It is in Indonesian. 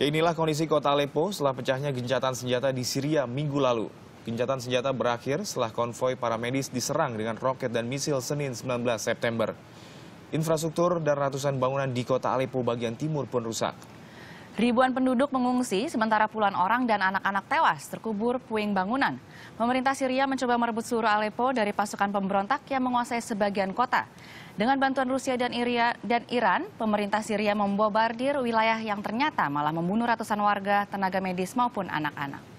Ya inilah kondisi kota Aleppo setelah pecahnya gencatan senjata di Syria minggu lalu. Gencatan senjata berakhir setelah konvoi para medis diserang dengan roket dan misil Senin 19 September. Infrastruktur dan ratusan bangunan di kota Aleppo bagian timur pun rusak. Ribuan penduduk mengungsi, sementara puluhan orang dan anak-anak tewas terkubur puing bangunan. Pemerintah Syria mencoba merebut seluruh Aleppo dari pasukan pemberontak yang menguasai sebagian kota. Dengan bantuan Rusia dan, Iria, dan Iran, pemerintah Syria membobardir wilayah yang ternyata malah membunuh ratusan warga, tenaga medis maupun anak-anak.